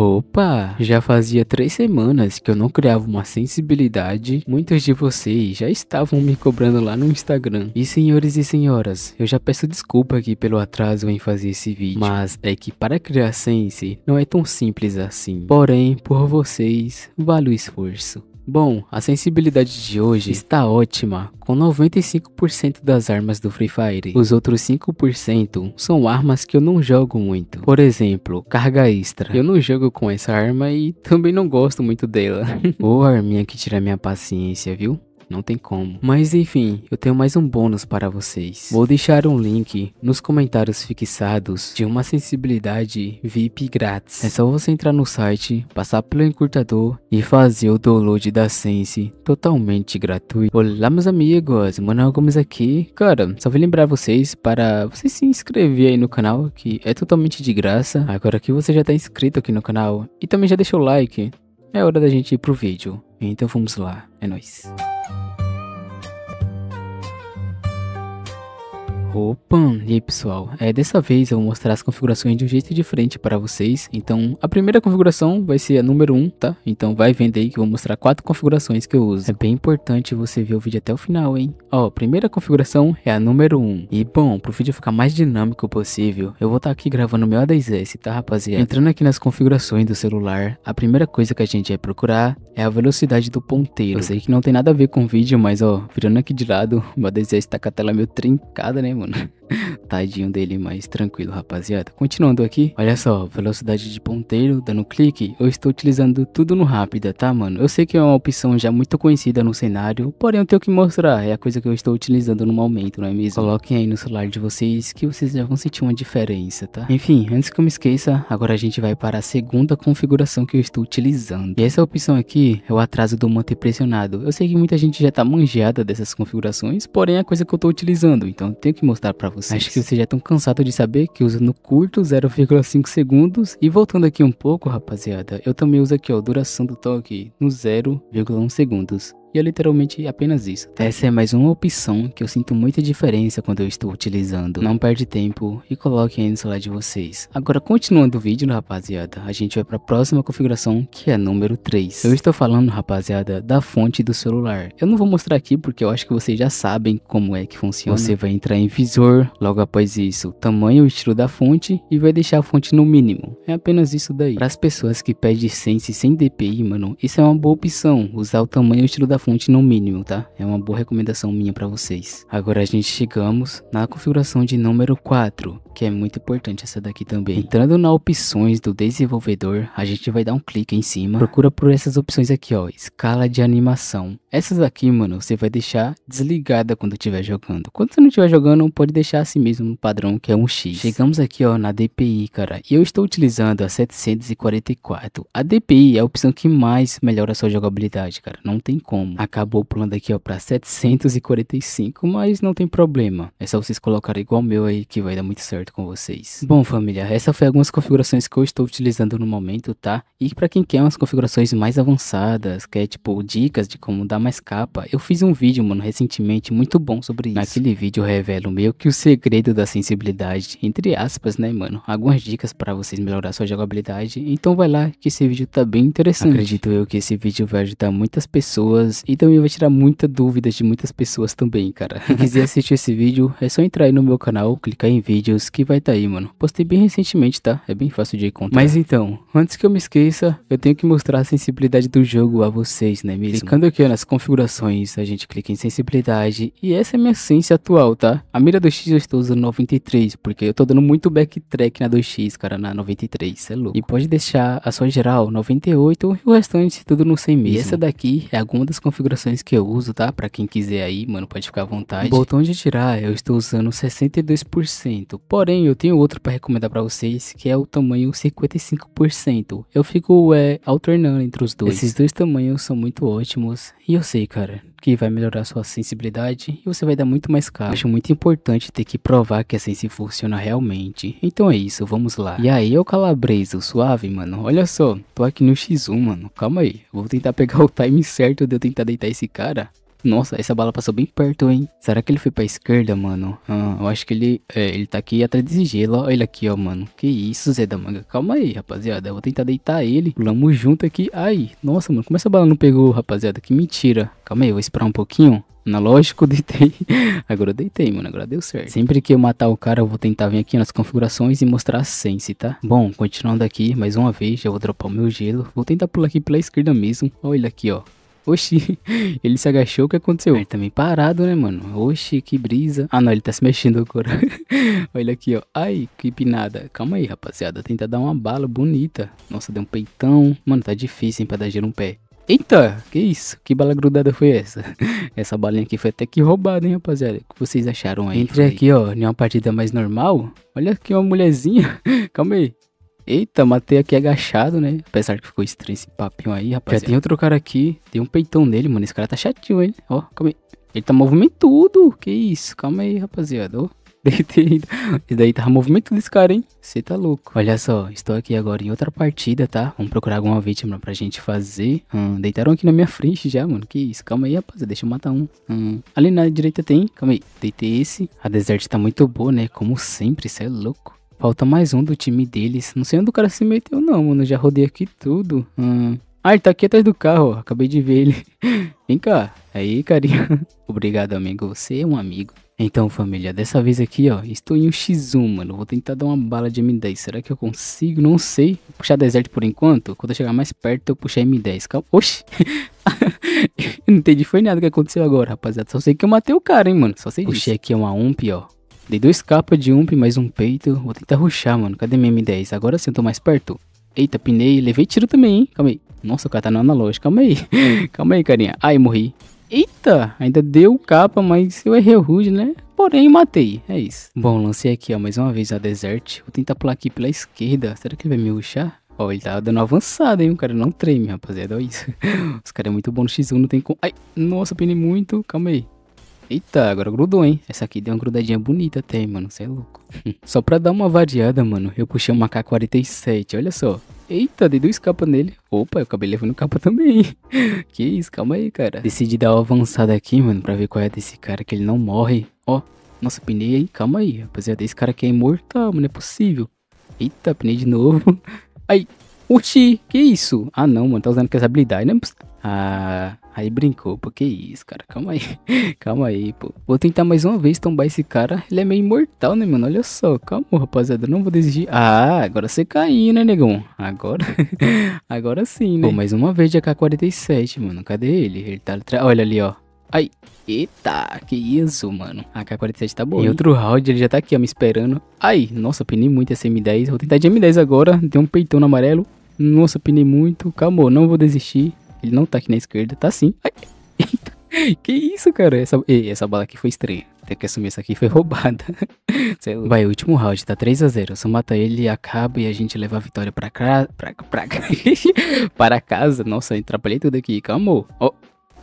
Opa! Já fazia três semanas que eu não criava uma sensibilidade. Muitos de vocês já estavam me cobrando lá no Instagram. E senhores e senhoras, eu já peço desculpa aqui pelo atraso em fazer esse vídeo. Mas é que para criar sense não é tão simples assim. Porém, por vocês, vale o esforço. Bom, a sensibilidade de hoje está ótima, com 95% das armas do Free Fire. Os outros 5% são armas que eu não jogo muito. Por exemplo, carga extra. Eu não jogo com essa arma e também não gosto muito dela. Ou arminha que tira minha paciência, viu? não tem como. Mas enfim, eu tenho mais um bônus para vocês. Vou deixar um link nos comentários fixados de uma sensibilidade VIP grátis. É só você entrar no site, passar pelo encurtador e fazer o download da Sense totalmente gratuito. Olá meus amigos, Manuel Gomes aqui. Cara, só vou lembrar vocês para vocês se inscrever aí no canal que é totalmente de graça. Agora que você já está inscrito aqui no canal e também já deixou o like, é hora da gente ir pro vídeo. Então vamos lá, é nóis. Opa! E aí pessoal, é, dessa vez eu vou mostrar as configurações de um jeito diferente para vocês Então a primeira configuração vai ser a número 1, tá? Então vai vendo aí que eu vou mostrar quatro configurações que eu uso É bem importante você ver o vídeo até o final, hein? Ó, a primeira configuração é a número 1 E bom, pro vídeo ficar mais dinâmico possível, eu vou estar tá aqui gravando meu A10S, tá rapaziada? Entrando aqui nas configurações do celular, a primeira coisa que a gente vai procurar é a velocidade do ponteiro Eu sei que não tem nada a ver com o vídeo, mas ó, virando aqui de lado, meu A10S tá com a tela meio trincada, né? Simon. Tadinho dele, mas tranquilo, rapaziada. Continuando aqui, olha só, velocidade de ponteiro, dando clique, eu estou utilizando tudo no rápida, tá, mano? Eu sei que é uma opção já muito conhecida no cenário, porém eu tenho que mostrar, é a coisa que eu estou utilizando no momento, não é mesmo? Coloquem aí no celular de vocês que vocês já vão sentir uma diferença, tá? Enfim, antes que eu me esqueça, agora a gente vai para a segunda configuração que eu estou utilizando. E essa opção aqui é o atraso do manter pressionado. Eu sei que muita gente já tá manjada dessas configurações, porém é a coisa que eu estou utilizando, então eu tenho que mostrar para vocês. Acho que se você já estão é cansado de saber que uso no curto 0,5 segundos. E voltando aqui um pouco, rapaziada, eu também uso aqui, ó, duração do toque no 0,1 segundos é literalmente apenas isso. Essa é mais uma opção que eu sinto muita diferença quando eu estou utilizando. Não perde tempo e coloque aí no celular de vocês. Agora continuando o vídeo, rapaziada, a gente vai para a próxima configuração que é número 3. Eu estou falando, rapaziada, da fonte do celular. Eu não vou mostrar aqui porque eu acho que vocês já sabem como é que funciona. Você vai entrar em visor, logo após isso, tamanho e estilo da fonte e vai deixar a fonte no mínimo. É apenas isso daí. Para as pessoas que pedem sense sem DPI, mano, isso é uma boa opção, usar o tamanho e o estilo da fonte fonte no mínimo, tá? É uma boa recomendação minha para vocês. Agora a gente chegamos na configuração de número 4, que é muito importante essa daqui também. Entrando na opções do desenvolvedor, a gente vai dar um clique em cima, procura por essas opções aqui, ó, escala de animação. Essas daqui, mano, você vai deixar desligada quando estiver jogando. Quando você não estiver jogando, pode deixar assim mesmo no padrão, que é um X. Chegamos aqui, ó, na DPI, cara, e eu estou utilizando a 744. A DPI é a opção que mais melhora a sua jogabilidade, cara, não tem como como. Hum. Acabou pulando aqui ó para 745, mas não tem problema. É só vocês colocarem igual o meu aí que vai dar muito certo com vocês. Bom família, essa foi algumas configurações que eu estou utilizando no momento, tá? E para quem quer umas configurações mais avançadas, quer tipo dicas de como dar mais capa, eu fiz um vídeo, mano, recentemente muito bom sobre isso. Naquele vídeo eu revelo meio que o segredo da sensibilidade, entre aspas, né, mano? Algumas dicas para vocês melhorar sua jogabilidade. Então vai lá que esse vídeo tá bem interessante. Acredito eu que esse vídeo vai ajudar muitas pessoas dúvidas e também vai tirar muitas dúvidas de muitas pessoas também, cara. Quem quiser assistir esse vídeo, é só entrar aí no meu canal, clicar em vídeos que vai tá aí, mano. Postei bem recentemente, tá? É bem fácil de encontrar. Mas então, antes que eu me esqueça, eu tenho que mostrar a sensibilidade do jogo a vocês, né mesmo? Clicando aqui nas configurações, a gente clica em sensibilidade e essa é a minha ciência atual, tá? A mira do X eu estou usando 93, porque eu tô dando muito backtrack na 2X, cara, na 93, é louco. E pode deixar a sua geral 98 e o restante tudo no 100 mesmo. E essa daqui é alguma das configurações que eu uso, tá? Pra quem quiser aí, mano, pode ficar à vontade. Botão de tirar, eu estou usando 62%. Porém, eu tenho outro para recomendar para vocês, que é o tamanho 55%. Eu fico é, alternando entre os dois. Esses dois tamanhos são muito ótimos. E eu sei, cara, que vai melhorar sua sensibilidade e você vai dar muito mais caro. Acho muito importante ter que provar que a Sense funciona realmente. Então é isso, vamos lá. E aí, eu calabreso, suave, mano. Olha só, tô aqui no X1, mano. Calma aí, vou tentar pegar o time certo de eu tentar tentar deitar esse cara. Nossa, essa bala passou bem perto, hein? Será que ele foi pra esquerda, mano? Ah, eu acho que ele, é, ele tá aqui atrás desse gelo. Olha ele aqui, ó, mano. Que isso, Zé da Manga. Calma aí, rapaziada. Eu vou tentar deitar ele. Pulamos junto aqui. Ai, nossa, mano. Como essa bala não pegou, rapaziada? Que mentira. Calma aí, eu vou esperar um pouquinho. Analógico, deitei. Agora eu deitei, mano. Agora deu certo. Sempre que eu matar o cara, eu vou tentar vir aqui nas configurações e mostrar a sense, tá? Bom, continuando aqui, mais uma vez, já vou dropar o meu gelo. Vou tentar pular aqui pela esquerda mesmo. Olha aqui, ó. Oxi, ele se agachou, o que aconteceu? Ele também tá parado, né, mano? Oxi, que brisa. Ah, não, ele tá se mexendo agora. Olha aqui, ó. Ai, que pinada. Calma aí, rapaziada. Tenta dar uma bala bonita. Nossa, deu um peitão. Mano, tá difícil, hein, pra dar giro um pé. Eita, que isso? Que bala grudada foi essa? Essa balinha aqui foi até que roubada, hein, rapaziada? O que vocês acharam aí? Entre aqui, ó, em uma partida mais normal. Olha aqui uma mulherzinha. Calma aí. Eita, matei aqui agachado, né? Apesar que ficou estranho esse papinho aí, rapaz. Já tem outro cara aqui. Tem um peitão nele, mano. Esse cara tá chatinho, hein? Ó, calma aí. Ele tá movimentando? Que isso? Calma aí, rapaziada. Ó. Esse daí tá movimento desse cara, hein? Você tá louco. Olha só, estou aqui agora em outra partida, tá? Vamos procurar alguma vítima pra gente fazer. Hum, deitaram aqui na minha frente já, mano. Que isso? Calma aí, rapaziada. Deixa eu matar um. Hum. Ali na direita tem. Calma aí. Deitei esse. A Desert tá muito boa, né? Como sempre. Você é louco. Falta mais um do time deles. Não sei onde o cara se meteu, não, mano. Já rodei aqui tudo. Hum. Ah, ele tá aqui atrás do carro, ó. Acabei de ver ele. Vem cá. Aí, carinha. Obrigado, amigo. Você é um amigo. Então, família, dessa vez aqui, ó, estou em um X1, mano. Vou tentar dar uma bala de M10. Será que eu consigo? Não sei. Vou puxar deserto por enquanto. Quando eu chegar mais perto, eu puxar M10. Calma. Oxi. eu não entendi, foi nada que aconteceu agora, rapaziada. Só sei que eu matei o cara, hein, mano. Só sei Puxei disso. aqui uma UMP, ó. Dei dois capas de ump, mais um peito. Vou tentar ruxar, mano. Cadê minha M10? Agora sim eu tô mais perto. Eita, pinei. Levei tiro também, hein? Calma aí. Nossa, o cara tá no analógico. Calma aí. Calma aí, carinha. Ai, morri. Eita, ainda deu capa, mas eu errei o rude, né? Porém, matei. É isso. Bom, lancei aqui, ó, mais uma vez a Desert. Vou tentar pular aqui pela esquerda. Será que vai me ruxar? Ó, ele tá dando avançada, hein? O cara não treme, rapaziada. Olha isso. Os caras é muito bons no X1, não tem como... Ai, nossa, penei muito. Calma aí. Eita, agora grudou, hein? Essa aqui deu uma grudadinha bonita até, mano. Você é louco. só pra dar uma variada, mano, eu puxei uma K47, olha só. Eita, dei dois capas nele. Opa, eu acabei levando capa também. que isso, calma aí, cara. Decidi dar uma avançada aqui, mano, pra ver qual é desse cara, que ele não morre. Ó, nossa, pinei aí, calma aí, rapaziada. Esse cara aqui é imortal, mano, não é possível. Eita, pinei de novo. Ai, Uchi, que isso? Ah não, mano, tá usando com essa né? Ah, Aí brincou, pô, que isso, cara, calma aí, calma aí, pô. Vou tentar mais uma vez tombar esse cara, ele é meio imortal, né, mano, olha só, calma, rapaziada, não vou desistir. Ah, agora você caiu, né, negão, agora, agora sim, né. Pô, mais uma vez de AK-47, mano, cadê ele? Ele tá, olha ali, ó, Ai, eita, que isso, mano. A K-47 tá boa. Em outro round, ele já tá aqui, ó, me esperando. Ai, nossa, penei muito essa M10. Vou tentar de M10 agora. Tem um peitão no amarelo. Nossa, penei muito. Calma, não vou desistir. Ele não tá aqui na esquerda, tá sim. Ai, eita. Que isso, cara? Essa, ei, essa bala aqui foi estranha. Até que assumir essa aqui foi roubada. Vai, último round, tá 3x0. Só mata ele, acaba e a gente leva a vitória pra cá. Pra, pra, pra, para casa. Nossa, atrapalhei tudo aqui. Calma. Ó, oh,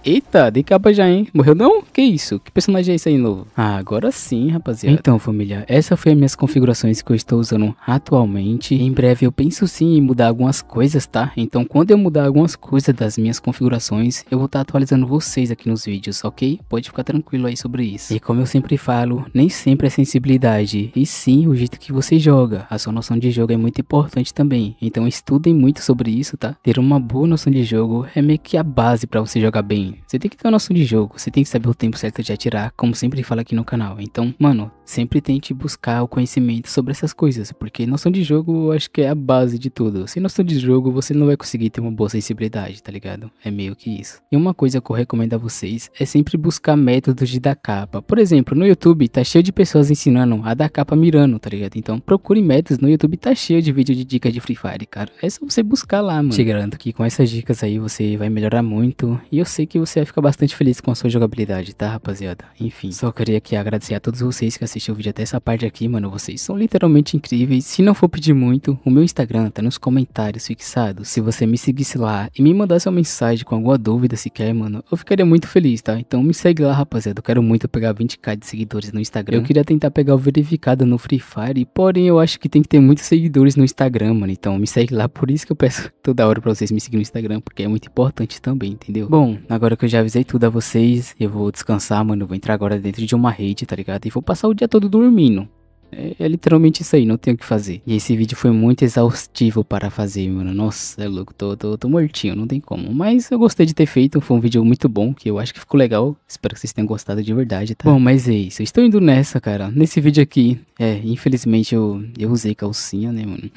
Eita, dei capa já, hein? Morreu não? Que isso? Que personagem é esse aí novo? Ah, agora sim, rapaziada. Então, família, essa foi as minhas configurações que eu estou usando atualmente. Em breve eu penso sim em mudar algumas coisas, tá? Então, quando eu mudar algumas coisas das minhas configurações, eu vou estar tá atualizando vocês aqui nos vídeos, ok? Pode ficar tranquilo aí sobre isso. E como eu sempre falo, nem sempre é sensibilidade, e sim o jeito que você joga. A sua noção de jogo é muito importante também, então estudem muito sobre isso, tá? Ter uma boa noção de jogo é meio que a base para você jogar bem você tem que ter uma noção de jogo, você tem que saber o tempo certo de atirar, como sempre fala aqui no canal. Então, mano, sempre tente buscar o conhecimento sobre essas coisas, porque noção de jogo eu acho que é a base de tudo. Sem noção de jogo, você não vai conseguir ter uma boa sensibilidade, tá ligado? É meio que isso. E uma coisa que eu recomendo a vocês é sempre buscar métodos de dar capa. Por exemplo, no YouTube tá cheio de pessoas ensinando a dar capa mirando, tá ligado? Então, procure métodos no YouTube, tá cheio de vídeo de dicas de Free Fire, cara. É só você buscar lá, mano. Te garanto que com essas dicas aí você vai melhorar muito e eu sei que você vai ficar bastante feliz com a sua jogabilidade, tá rapaziada? Enfim, só queria aqui agradecer a todos vocês que assistiram o vídeo até essa parte aqui, mano. Vocês são literalmente incríveis. Se não for pedir muito, o meu Instagram tá nos comentários fixado. Se você me seguisse lá e me mandasse uma mensagem com alguma dúvida se quer, mano, eu ficaria muito feliz, tá? Então me segue lá, rapaziada. Eu quero muito pegar 20k de seguidores no Instagram. Eu queria tentar pegar o verificado no Free Fire, porém eu acho que tem que ter muitos seguidores no Instagram, mano. Então me segue lá, por isso que eu peço toda hora pra vocês me seguirem no Instagram, porque é muito importante também, entendeu? Bom, agora agora que eu já avisei tudo a vocês, eu vou descansar, mano. Eu vou entrar agora dentro de uma rede, tá ligado? E vou passar o dia todo dormindo. É, é, literalmente isso aí, não tenho o que fazer. E esse vídeo foi muito exaustivo para fazer, mano. Nossa, é louco, tô, tô, tô mortinho, não tem como. Mas eu gostei de ter feito, foi um vídeo muito bom, que eu acho que ficou legal. Espero que vocês tenham gostado de verdade, tá? Bom, mas é isso, estou indo nessa, cara. Nesse vídeo aqui, é, infelizmente eu, eu usei calcinha, né, mano?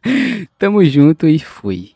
Tamo junto e fui.